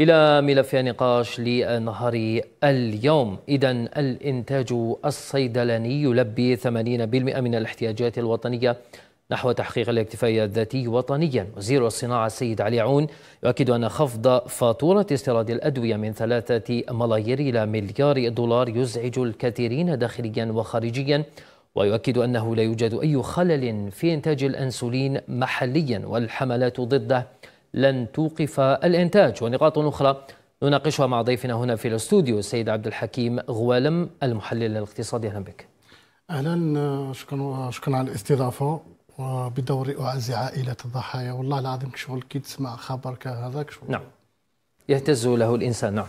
إلى ملف نقاش لنهار اليوم إذا الإنتاج الصيدلاني يلبي 80% من الاحتياجات الوطنية نحو تحقيق الاكتفاء الذاتي وطنيا وزير الصناعة السيد علي عون يؤكد أن خفض فاتورة استيراد الأدوية من ثلاثة ملايير إلى مليار دولار يزعج الكثيرين داخليا وخارجيا ويؤكد أنه لا يوجد أي خلل في إنتاج الأنسولين محليا والحملات ضده لن توقف الإنتاج ونقاط أخرى نناقشها مع ضيفنا هنا في الاستوديو السيد عبد الحكيم غوالم المحلل الاقتصادي أهلا بك أهلا شكرا شكرا على الاستضافة وبدوري أعزي عائلة الضحايا والله العظيم شغل كي تسمع خبر كهذا شغل نعم يهتز له الإنسان نعم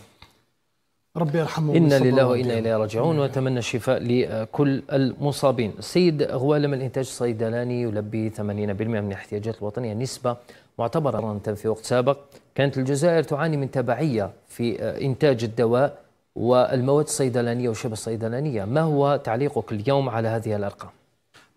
ربي يرحمه إنا لله وإنا إليه راجعون وأتمنى الشفاء لكل المصابين السيد غوالم الإنتاج الصيدلاني يلبي 80% من الاحتياجات الوطنية نسبة معتبرة في وقت سابق كانت الجزائر تعاني من تبعية في آه، إنتاج الدواء والمواد الصيدلانية وشبه الصيدلانية ما هو تعليقك اليوم على هذه الأرقام؟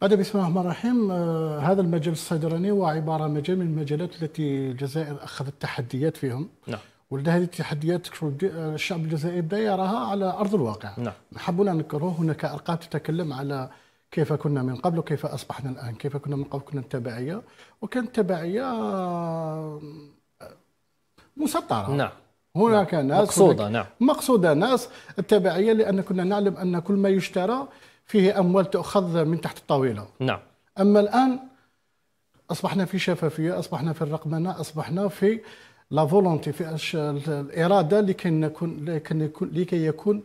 هذا بسم الله الرحمن الرحيم آه، هذا المجال الصيدلاني هو عبارة مجال من المجالات التي الجزائر أخذت تحديات فيهم نعم هذه التحديات آه، الشعب الجزائري بدا يراها على ارض الواقع نعم ان نكره هناك ارقام تتكلم على كيف كنا من قبل وكيف اصبحنا الان كيف كنا من قبل كنا تبعيه وكانت تبعيه آه، مسطره نعم هناك نعم. ناس مقصوده نعم مقصوده ناس التبعيه لان كنا نعلم ان كل ما يشترى فيه اموال تؤخذ من تحت الطاوله نعم اما الان اصبحنا في شفافيه اصبحنا في الرقمنه اصبحنا في لا فولونتي في الاراده لكي نكون لكي يكون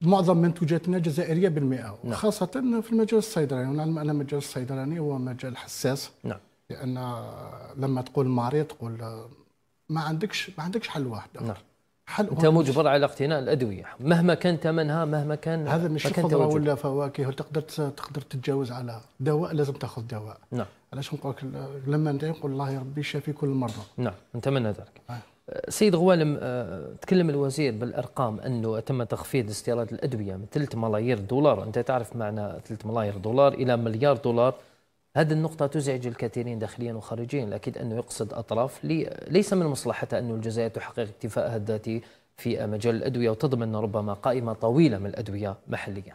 معظم منتوجاتنا جزائريه بالمئه نعم. خاصه في المجال الصيدلاني ونعلم ان المجال الصيدلاني هو مجال حساس نعم. لان لما تقول مريض تقول ما عندكش ما عندكش حل واحد نعم. حل انت مجبر على اقتناء الادويه مهما كان ثمنها مهما كان هذا مش خضره ولا فواكه تقدر تقدر تتجاوز على دواء لازم تاخذ دواء نعم علاش نقول لك لما نقول الله يا ربي يشافي كل مره نعم نتمنى ذلك آه. سيد غوالم آه، تكلم الوزير بالارقام انه تم تخفيض استيراد الادويه من 3 ملايير دولار انت تعرف معنى 3 ملايير دولار الى مليار دولار هذه النقطة تزعج الكثيرين داخليا وخارجيا الأكيد أنه يقصد أطراف لي ليس من مصلحتها أن الجزائر تحقق اكتفائها الذاتي في مجال الأدوية وتضمن ربما قائمة طويلة من الأدوية محليا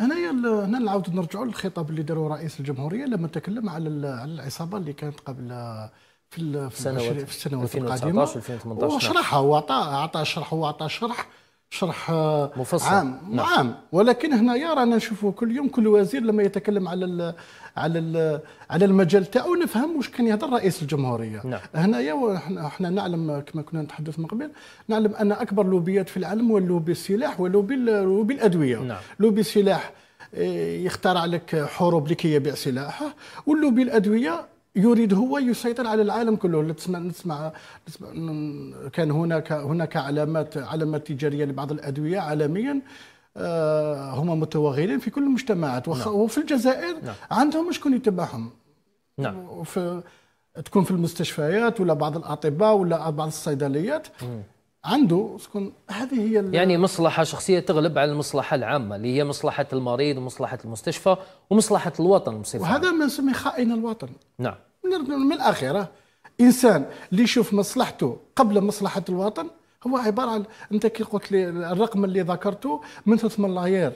هنايا هنا نعاود نرجعوا للخطاب اللي داروا رئيس الجمهوريه لما تكلم على العصابه اللي كانت قبل في السنوات في السنوات القادمه 2018 وشرحها هو اعطى اعطى شرح هو اعطى شرح شرح آه، مفصل عام نعم. عام ولكن هنايا رانا نشوفوا كل يوم كل وزير لما يتكلم على الـ على الـ على المجال تاعو نفهم واش كان يهضر رئيس الجمهوريه نعم. هنايا احنا نعلم كما كنا نتحدث من قبل نعلم ان اكبر لوبيات في العالم هو اللوبي السلاح ولوبي لوبي الادويه نعم. لوبي السلاح إيه، يخترع لك حروب لكي يبيع سلاحه واللوبي الادويه يريد هو يسيطر على العالم كله نسمع نسمع, كان هناك هناك علامات علامات تجاريه لبعض الادويه عالميا آه، هما متوغلين في كل المجتمعات نعم. وفي الجزائر نعم. عندهم شكون يتبعهم نعم تكون في المستشفيات ولا بعض الاطباء ولا بعض الصيدليات عنده سكون هذه هي يعني مصلحة شخصية تغلب على المصلحة العامة اللي هي مصلحة المريض ومصلحة المستشفى ومصلحة الوطن بصفة وهذا ما نسميه خائن الوطن نعم من الآخرة إنسان اللي يشوف مصلحته قبل مصلحة الوطن هو عبارة عن أنت كي قلت لي الرقم اللي ذكرته من 3 ملايير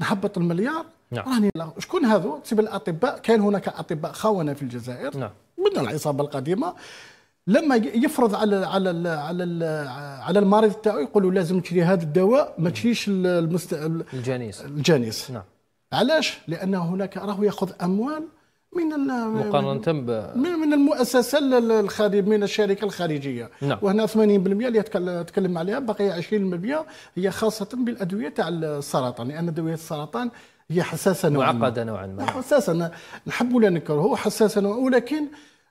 نحبط المليار نعم راني شكون هذو تسيب الأطباء كان هناك أطباء خونة في الجزائر نعم من العصابة القديمة لما يفرض على على ال على ال على المريض تاعو يقول له لازم تشري هذا الدواء ما تشريش المست... الجنيس الجنيس نعم علاش؟ لان هناك راه ياخذ اموال من مقارنة ب... من, من المؤسسة الخارج من الشركة الخارجية نعم. وهنا 80% اللي تكلم عليها بقي 20% هي خاصة بالأدوية تاع السرطان لأن أدوية السرطان هي حساسة نوعا ما معقدة نوعا ما حساسة نحب ولا نكره حساسة ولكن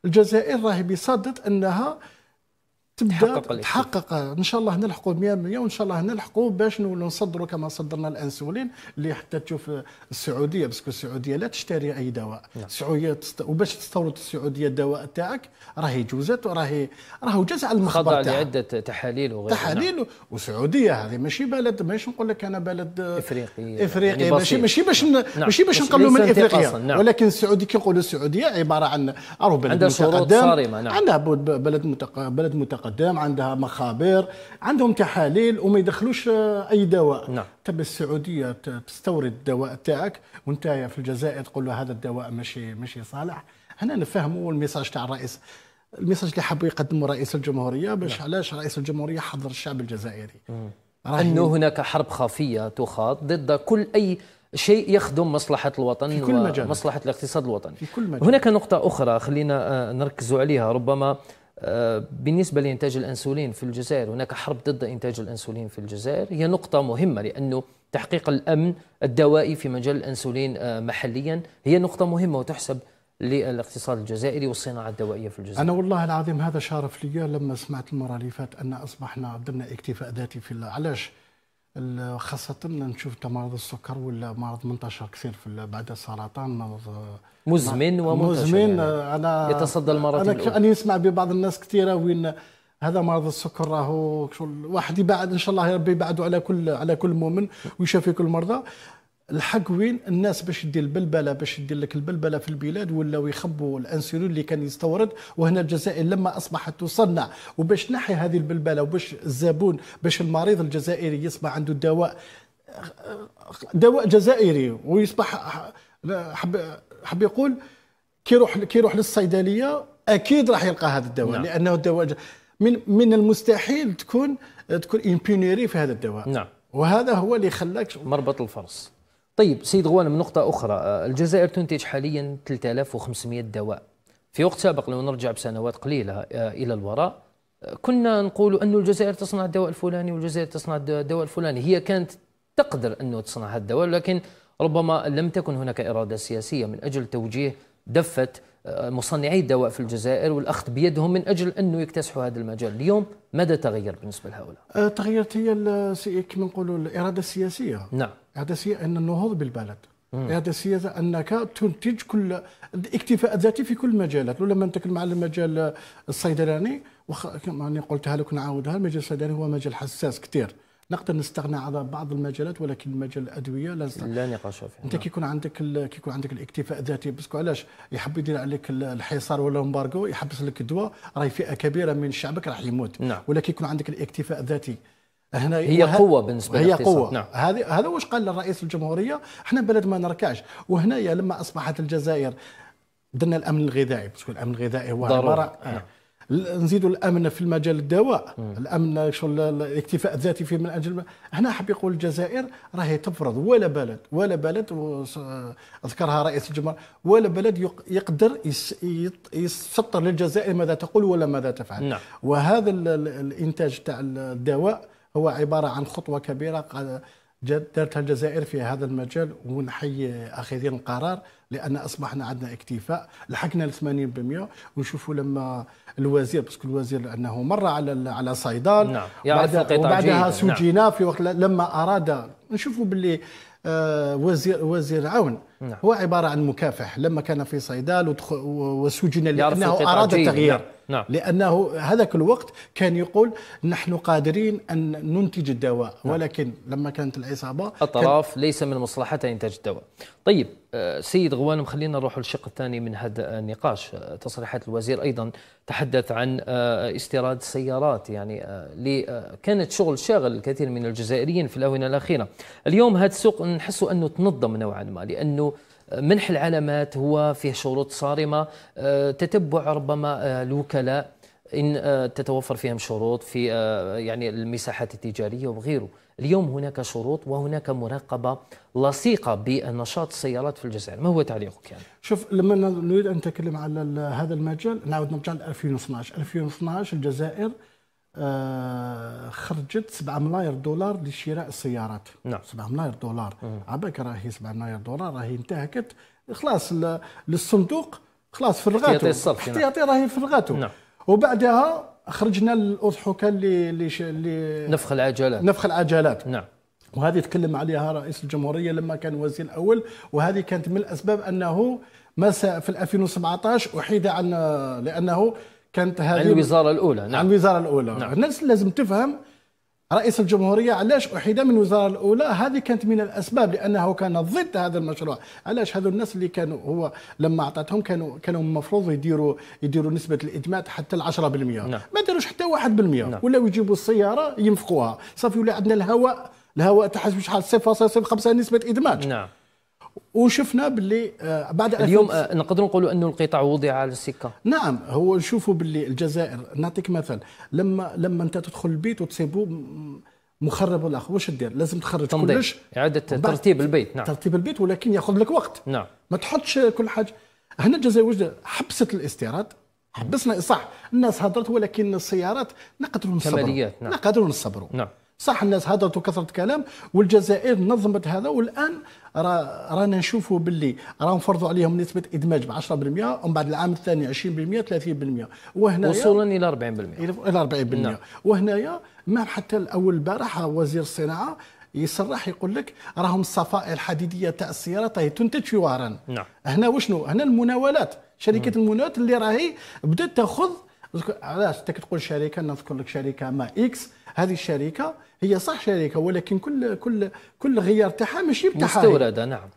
الجزائر راهي بصدد انها تبدا تحقق ان شاء الله نلحقوا 100% وان شاء الله نلحقوا باش نولوا نصدروا كما صدرنا الانسولين اللي حتى تشوف السعوديه باسكو السعوديه لا تشتري اي دواء نعم. السعوديه تست... وباش تستورد السعوديه الدواء تاعك راهي جوزت وراهي راهو جاز على المخبر خضع لعده تحاليل وغيرها تحاليل نعم. والسعوديه هذه ماشي بلد ماشي نقول لك انا بلد افريقي افريقي يعني ماشي ماشي باش نعم. نعم. ماشي باش نقلوا من افريقيا نعم. ولكن السعوديه كي نقولوا السعوديه عباره عن راهو بلد عندها شروط صارمه نعم عندها بلد متقدم بلد متقدم قدام عندها مخابر عندهم تحاليل وما يدخلوش آه، اي دواء نعم تب السعوديه تستورد الدواء تاعك وانت في الجزائر تقول له هذا الدواء ماشي ماشي صالح هنا نفهموا الميساج تاع الرئيس الميساج اللي حبوا يقدمه رئيس الجمهوريه باش نعم. علاش رئيس الجمهوريه حضر الشعب الجزائري نعم. انه هناك حرب خفيه تخاط ضد كل اي شيء يخدم مصلحة الوطن في كل مجال. ومصلحة الاقتصاد الوطني في كل مجال. هناك نقطة أخرى خلينا آه، نركز عليها ربما آه، بالنسبة لإنتاج الأنسولين في الجزائر هناك حرب ضد إنتاج الأنسولين في الجزائر هي نقطة مهمة لأنه تحقيق الأمن الدوائي في مجال الأنسولين آه، محليا هي نقطة مهمة وتحسب للاقتصاد الجزائري والصناعة الدوائية في الجزائر أنا والله العظيم هذا شرف لي لما سمعت المرة اللي فات أن أصبحنا ضمن اكتفاء ذاتي في علاش خاصة نشوف مرض السكر ولا مرض منتشر كثير في بعد السرطان مرض مزمن ومنتشر مزمن يعني انا يتصدى المرض انا انا نسمع ببعض الناس كثيره وين هذا مرض السكر راهو واحد يبعد ان شاء الله ربي يبعده على كل على كل مؤمن ويشافي كل مرضى الحق وين الناس باش يدير البلبله باش يدير لك البلبله في البلاد ولاو يخبوا الانسولين اللي كان يستورد وهنا الجزائر لما اصبحت تصنع وباش نحي هذه البلبله وباش الزبون باش المريض الجزائري يصبح عنده دواء دواء جزائري ويصبح حب حب يقول كيروح كيروح للصيدليه اكيد راح يلقى هذا الدواء نعم. لانه الدواء من من المستحيل تكون تكون امبيونيري في هذا الدواء نعم وهذا هو اللي خلاك مربط الفرس طيب سيد غوان من نقطة أخرى آه، الجزائر تنتج حاليا 3500 دواء في وقت سابق لو نرجع بسنوات قليلة آه، إلى الوراء آه، كنا نقول أن الجزائر تصنع الدواء الفلاني والجزائر تصنع الدواء الفلاني هي كانت تقدر أنه تصنع هذا الدواء لكن ربما لم تكن هناك إرادة سياسية من أجل توجيه دفة مصنعي الدواء في الجزائر والأخذ بيدهم من أجل أنه يكتسحوا هذا المجال اليوم ماذا تغير بالنسبة لهؤلاء؟ تغيرت هي كما نقولوا الإرادة السياسية نعم هذا ان النهوض بالبلد هذا سي انك تنتج كل الاكتفاء الذاتي في كل المجالات ولما نتكلم على المجال الصيدلاني وخ... كما قلتها لك نعاودها المجال الصيدلاني هو مجال حساس كثير نقدر نستغنى على بعض المجالات ولكن مجال الادويه لا لا نقاش فيه انت كيكون عندك ال... كيكون عندك الاكتفاء الذاتي باسكو علاش يحب يدير عليك الحصار ولا امبارغو يحبس لك الدواء راهي فئه كبيره من شعبك راح يموت نعم. يكون عندك الاكتفاء الذاتي هنا هي قوه بالنسبه هي قوه نعم. هذه هذا واش قال للرئيس الجمهوريه احنا بلد ما نركعش وهنايا لما اصبحت الجزائر درنا الامن الغذائي باسكو الامن الغذائي هو عباره نعم. آه. نزيدوا الامن في المجال الدواء الامن شغل الاكتفاء الذاتي في من اجل هنا حاب يقول الجزائر راهي تفرض ولا بلد ولا بلد آه، اذكرها رئيس الجمهوريه ولا بلد يقدر يسطر للجزائر ماذا تقول ولا ماذا تفعل نعم. وهذا الانتاج تاع الدواء هو عباره عن خطوه كبيره دارتها الجزائر في هذا المجال ونحيي اخذين القرار لان اصبحنا عندنا اكتفاء لحقنا ل 80% ونشوفوا لما الوزير باسكو الوزير لانه مر على على صيدان نعم. وبعد وبعدها سجن نعم. في وقت نعم. لما اراد نشوفوا باللي آه، وزير وزير عون نعم. هو عبارة عن مكافح لما كان في صيدال وسجن لأنه أراد التغيير نعم. نعم. لأنه هذاك الوقت كان يقول نحن قادرين أن ننتج الدواء نعم. ولكن لما كانت العصابة أطراف كان ليس من مصلحتها إنتاج الدواء طيب آه، سيد غوانم خلينا نروح للشق الثاني من هذا النقاش آه، تصريحات الوزير أيضا تحدث عن آه، استيراد السيارات يعني كانت شغل شاغل الكثير من الجزائريين في الآونة الأخيرة اليوم هذا السوق نحس أنه تنظم نوعا ما لأنه منح العلامات هو فيه شروط صارمة آه، تتبع ربما آه، الوكلاء إن آه، تتوفر فيهم شروط في يعني المساحات التجارية وغيره اليوم هناك شروط وهناك مراقبة لصيقة بنشاط السيارات في الجزائر ما هو تعليقك يعني؟ شوف لما نريد أن نتكلم على هذا المجال نعود نرجع ل 2012 2012 الجزائر آه، خرجت 7 ملاير دولار لشراء السيارات نعم 7 ملاير دولار على بالك راهي 7 ملاير دولار راهي انتهكت خلاص للصندوق خلاص فرغاتو احتياطي يعطي راهي فرغاتو نعم وبعدها خرجنا الاضحوكه اللي اللي نفخ العجلات نفخ العجلات نعم وهذه تكلم عليها رئيس الجمهوريه لما كان وزير الاول وهذه كانت من الاسباب انه ما في 2017 احيد عن لانه كانت هذه الوزاره الاولى نعم. عن الوزاره الاولى نعم. الناس لازم تفهم رئيس الجمهورية علاش أحيد من الوزارة الأولى هذه كانت من الأسباب لأنه كان ضد هذا المشروع علاش هذو الناس اللي كانوا هو لما أعطتهم كانوا كانوا المفروض يديروا يديروا نسبة الإدمات حتى ال 10% نعم. ما داروش حتى 1% نعم. ولاو يجيبوا السيارة ينفقوها صافي ولا عندنا الهواء الهواء تحسب شحال 0.05 نسبة إدماج نعم وشفنا باللي آه، بعد اليوم آه، نقدروا نقولوا انه القطاع وضع على السكه نعم هو نشوفوا باللي الجزائر نعطيك مثل لما لما انت تدخل البيت وتصيبوا مخرب ولا واش دير لازم تخرج تنضيف. كلش اعاده ترتيب البيت نعم ترتيب البيت ولكن ياخذ لك وقت نعم ما تحطش كل حاجه هنا الجزائر حبست الاستيراد حبسنا صح الناس هضرت ولكن السيارات نقدروا نصبروا كماليات نعم نقدروا نصبروا نعم صح الناس هدرت وكثرة كلام والجزائر نظمت هذا والان رانا نشوفوا باللي راهم فرضوا عليهم نسبه ادماج ب 10% ومن بعد العام الثاني 20% 30% وهنا وصولا الى 40% الى 40% نعم. وهنايا ما حتى الاول البارحه وزير الصناعه يصرح يقول لك راهم الصفائح الحديديه تاع السيارات راهي تنتج في وهران نعم. هنا وشنو هنا المناولات شركه المناولات اللي راهي بدات تاخذ علاش انت كتقول شركه نذكر لك شركه ما اكس هذه الشركه هي صح شركه ولكن كل كل كل غيار تاعها ماشي بتاعها مستورده نعم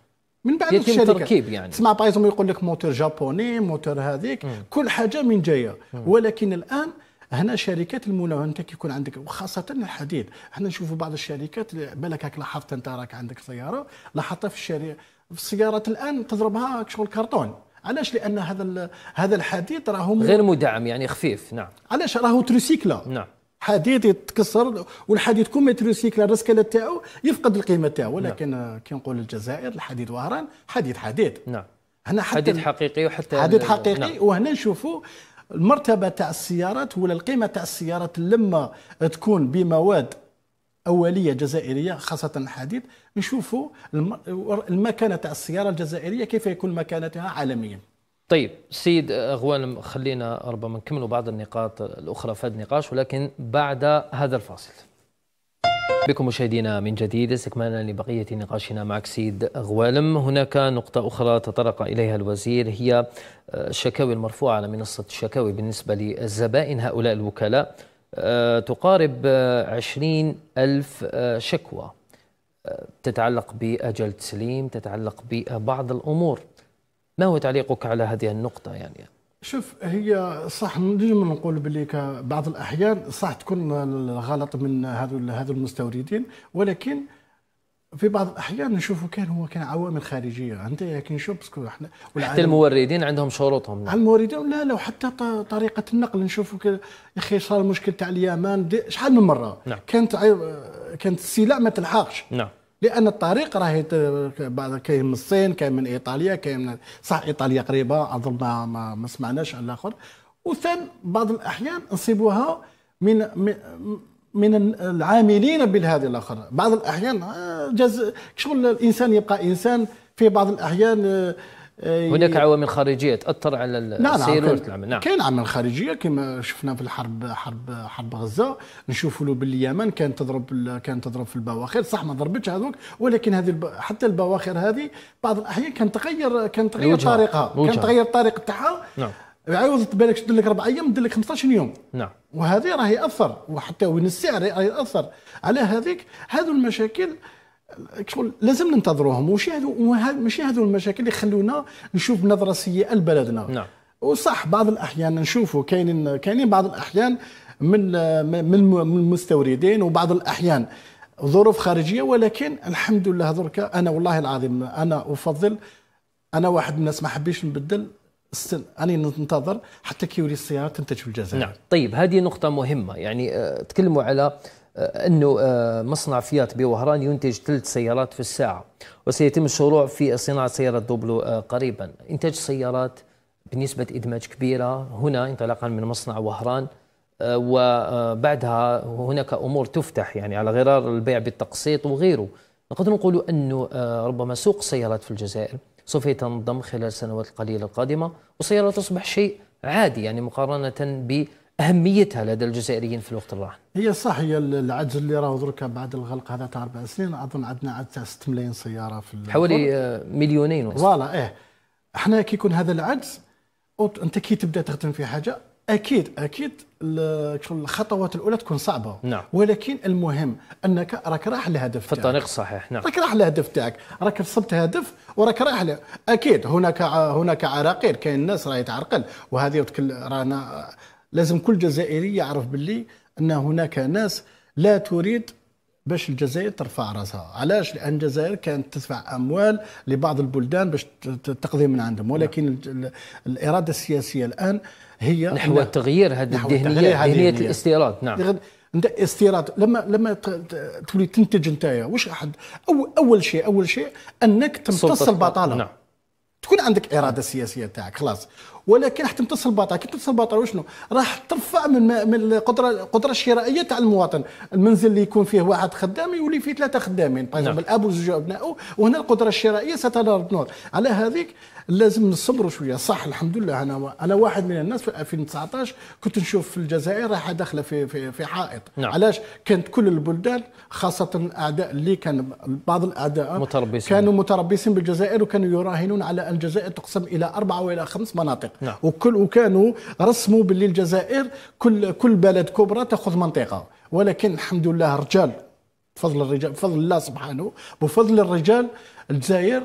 من بعد يتم تركيب يعني تسمع بايزوم يقول لك موتور جابوني موتور هذيك كل حاجه من جايه ولكن الان هنا شركات المناوله انت كيكون عندك وخاصه الحديد احنا نشوفوا بعض الشركات بالك هاك لاحظت انت راك عندك سياره لاحظتها في الشارع في السيارات الان تضربها شغل كرتون علاش لان هذا هذا الحديد راهو غير مدعم يعني خفيف نعم علاش راهو تريسيكلا نعم حديد يتكسر والحديد كون ما يتريسيكلا الرسكله تاعو يفقد القيمه تاعو نعم. ولكن نعم. كي نقول الجزائر الحديد وهران حديد حديد نعم هنا حتى حديد حقيقي وحتى حديد حقيقي نعم. وهنا نشوفوا المرتبه تاع السيارات ولا القيمه تاع السيارات لما تكون بمواد اوليه جزائريه خاصه الحديد نشوفوا المكانه تاع السياره الجزائريه كيف يكون مكانتها عالميا طيب سيد اغوان خلينا ربما نكملوا بعض النقاط الاخرى في هذا النقاش ولكن بعد هذا الفاصل بكم مشاهدينا من جديد استكمالا لبقية نقاشنا معك سيد غوالم هناك نقطة أخرى تطرق إليها الوزير هي الشكاوي آه، المرفوعة على منصة الشكاوي بالنسبة للزبائن هؤلاء الوكلاء آه، تقارب 20 آه، ألف آه، شكوى تتعلق بأجل سليم تتعلق ببعض الأمور ما هو تعليقك على هذه النقطة يعني؟ شوف هي صح نجم نقول باللي بعض الاحيان صح تكون الغلط من هذو هذو المستوردين ولكن في بعض الاحيان نشوفه كان هو كان عوامل خارجيه انت كي نشوف باسكو احنا حتى الموردين عندهم شروطهم على الموردين لا لا وحتى طريقه النقل نشوفوا يا اخي صار المشكل تاع اليمن شحال من مره نعم. كانت كانت السلع ما تلحقش نعم لان الطريق راهي بعض كاين من الصين كاين من ايطاليا كاين من صح ايطاليا قريبه اظن ما, ما سمعناش على الاخر وثان بعض الاحيان نصيبوها من, من من العاملين بالهذه الاخر بعض الاحيان آه، جز شغل الانسان يبقى انسان في بعض الاحيان آه، آه، هناك عوامل خارجيه تاثر على نعم، نعم، السير العمل نعم كاين عوامل خارجيه كما شفنا في الحرب حرب حرب غزه نشوفوا له باليمن كانت تضرب كانت تضرب في البواخر صح ما ضربتش هذوك ولكن هذه حتى البواخر هذه بعض الاحيان كان تغير كان تغير طريقها كان تغير الطريق تاعها نعم عاوز بالك شد لك اربع ايام دير لك 15 يوم نعم وهذه راه ياثر وحتى وين السعر ياثر على هذيك هذو المشاكل كشغل لازم ننتظروهم وشي هذو ماشي هذو المشاكل اللي يخلونا نشوف نظره سيئه لبلدنا نعم وصح بعض الاحيان نشوفوا كاينين كاينين بعض الاحيان من من المستوردين وبعض الاحيان ظروف خارجيه ولكن الحمد لله درك انا والله العظيم انا افضل انا واحد من الناس ما حبيش نبدل استنى أنا ننتظر حتى كيولي السيارة تنتج في الجزائر نعم طيب هذه نقطة مهمة يعني آه، تكلموا على آه، أنه آه، مصنع فيات بوهران ينتج ثلاث سيارات في الساعة وسيتم الشروع في صناعة سيارة دوبلو قريبا إنتاج سيارات بنسبة إدماج كبيرة هنا انطلاقا من مصنع وهران وبعدها هناك أمور تفتح يعني على غرار البيع بالتقسيط وغيره نقدر نقول أنه ربما سوق السيارات في الجزائر سوف يتنظم خلال السنوات القليلة القادمة والسيارة تصبح شيء عادي يعني مقارنة بأهميتها لدى الجزائريين في الوقت الراهن هي صح هي العجز اللي راه درك بعد الغلق هذا تاع أربع سنين أظن عندنا عاد تاع 6 ملايين سيارة في حوالي آه، مليونين فوالا إيه احنا كي يكون هذا العجز انت كي تبدا تخدم في حاجه اكيد اكيد الخطوات الاولى تكون صعبه نعم. ولكن المهم انك راك راح لهدف في الطريق الصحيح نعم راك راح لهدف تاعك راك وصلت هدف وراك رايح له اكيد هناك هناك عراقيل كاين الناس راهي تعرقل وهذه رانا لازم كل جزائري يعرف باللي ان هناك ناس لا تريد باش الجزائر ترفع راسها علاش لان الجزائر كانت تدفع اموال لبعض البلدان باش تقضي من عندهم ولكن الاراده السياسيه الان هي نحو تغيير هذه الذهنيه ذهنيه الاستيراد نعم انت استيراد لما لما تولي تنتج نتايا واش احد اول شيء اول شيء انك تمتص البطاله نعم. تكون عندك اراده سياسيه تاعك خلاص ولكن راح تمتص البطاله كي تمتص البطاله وشنو راح ترفع من من القدره القدره الشرائيه تاع المواطن المنزل اللي يكون فيه واحد خدام يولي فيه ثلاثه خدامين باغ نعم. الاب وزوج ابنائه وهنا القدره الشرائيه ستنار نور على هذيك لازم نصبروا شويه صح الحمد لله انا انا واحد من الناس في 2019 كنت نشوف في الجزائر راح داخله في في في حائط نعم. علاش كانت كل البلدان خاصه الاعداء اللي كان بعض الاعداء متربصين. كانوا متربصين بالجزائر وكانوا يراهنون على ان الجزائر تقسم الى اربعه والى خمس مناطق نعم. وكل وكانوا رسموا باللي الجزائر كل كل بلد كبرى تاخذ منطقه ولكن الحمد لله رجال بفضل الرجال بفضل الله سبحانه بفضل الرجال الجزائر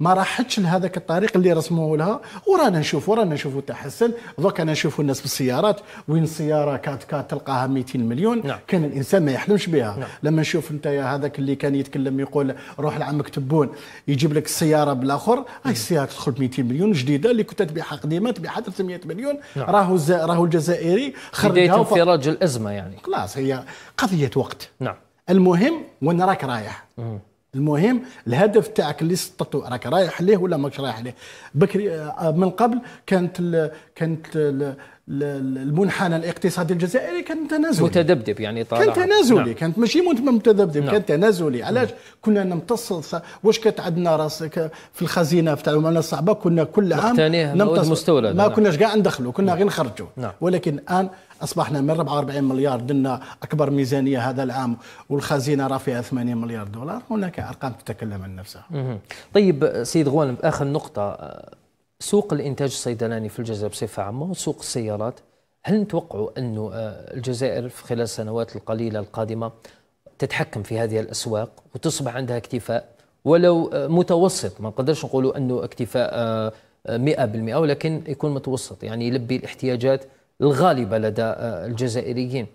ما راحتش لهذاك الطريق اللي رسموه لها ورانا نشوفوا رانا نشوفوا تحسن دوك انا نشوفوا الناس بالسيارات وين السياره كات كات تلقاها 200 مليون نعم. كان الانسان ما يحلمش بها نعم. لما نشوف انت هذاك اللي كان يتكلم يقول روح لعمك تبون يجيب لك السياره بالاخر هاي نعم. السياره تدخل 200 مليون جديده اللي كنت تبيعها قديمه تبيعها 300 مليون نعم. راهو ز... راهو الجزائري خرجها بدايه انفراج الازمه يعني خلاص هي قضيه وقت نعم المهم وين راك رايح مم. المهم الهدف تاعك اللي سطتو راك رايح ليه ولا ماكش رايح ليه بكري آه، من قبل كانت الـ كانت الـ المنحنى الاقتصادي الجزائري كان تنازلي متذبذب يعني طالع كان تنازلي نعم. كانت ماشي متذبذب نعم. كان تنازلي علاش كنا نمتص واش كانت عندنا راس في الخزينه تاع المعامله الصعبه كنا كل عام نمتص مستورد ما نعم. كناش كاع ندخلوا كنا نعم. غير نخرجوا نعم. ولكن الان اصبحنا من 44 مليار درنا اكبر ميزانيه هذا العام والخزينه راه فيها 80 مليار دولار هناك ارقام تتكلم عن نفسها طيب سيد غوان اخر نقطه سوق الانتاج الصيدلاني في الجزائر بصفه عامه وسوق السيارات هل نتوقعوا أن آه، الجزائر في خلال السنوات القليله القادمه تتحكم في هذه الاسواق وتصبح عندها اكتفاء ولو آه، متوسط ما نقدرش نقولوا انه اكتفاء 100% آه، ولكن يكون متوسط يعني يلبي الاحتياجات الغالبه لدى الجزائريين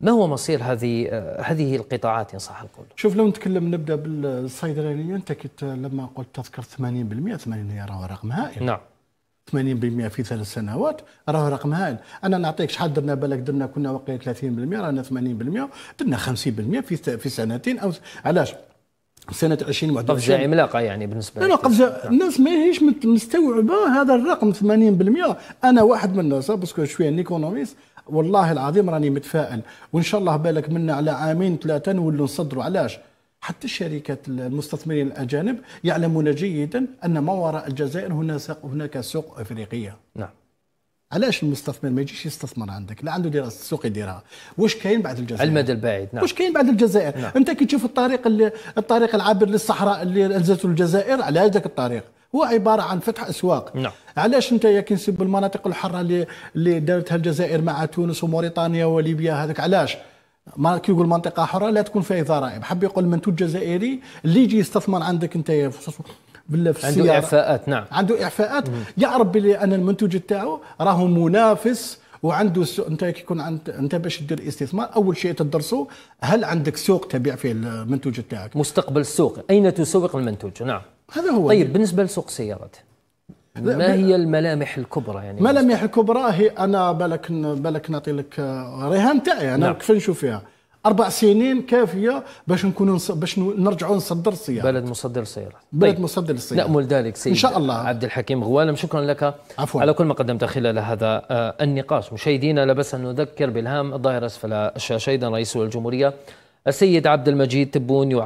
ما هو مصير هذه هذه القطاعات ان صح القول؟ شوف لو نتكلم نبدا بالصيدليه انت كنت لما قلت تذكر 80% 80 راهو رقم هائل نعم 80% في ثلاث سنوات راه رقم هائل انا نعطيك شحال درنا بالك درنا كنا وقيل 30% رانا 80% درنا 50% في في سنتين او علاش سنة 2021 قفزة عملاقة يعني بالنسبة لا قفزة نعم. الناس ماهيش مستوعبة هذا الرقم 80% أنا واحد من الناس باسكو شوية نيكونوميست والله العظيم راني متفائل وان شاء الله بالك منا على عامين ثلاثه نولوا نصدروا علاش حتى الشركات المستثمرين الاجانب يعلمون جيدا ان ما وراء الجزائر هنا هناك سوق افريقيه نعم علاش المستثمر ما يجيش يستثمر عندك لا عنده دراسه السوق يديرها واش كاين بعد الجزائر على المدى البعيد نعم واش كاين بعد الجزائر نعم. انت كي تشوف الطريق اللي الطريق العابر للصحراء اللي انزلته الجزائر على ذاك الطريق هو عباره عن فتح اسواق نعم. علاش انت يا كنسب المناطق الحره اللي اللي دارتها الجزائر مع تونس وموريتانيا وليبيا هذاك علاش ما كي يقول منطقه حره لا تكون فيها ضرائب حب يقول منتوج جزائري اللي يجي يستثمر عندك انت يا في عنده اعفاءات نعم عنده اعفاءات يعرف بلي ان المنتوج تاعو راهو منافس وعنده سو... انت كيكون عند انت باش دير استثمار اول شيء تدرسه هل عندك سوق تبيع فيه المنتوج تاعك مستقبل السوق اين تسوق المنتوج نعم هذا هو طيب بالنسبه لسوق السيارات ما هي الملامح الكبرى يعني الملامح الكبرى هي انا بالك بالك نعطي لك آه، رهان تاعي انا نعم. كيف نشوف فيها اربع سنين كافيه باش نكونوا باش نرجعوا نصدر السيارات بلد مصدر السيارات بلد طيب، مصدر السيارات نامل ذلك سيد ان شاء الله عبد الحكيم غوالم شكرا لك عفوا. على كل ما قدمت خلال هذا آه، النقاش مشاهدينا لا بأس ان نذكر بالهام الظاهر اسفل الشاشه ايضا رئيس الجمهوريه السيد عبد المجيد تبون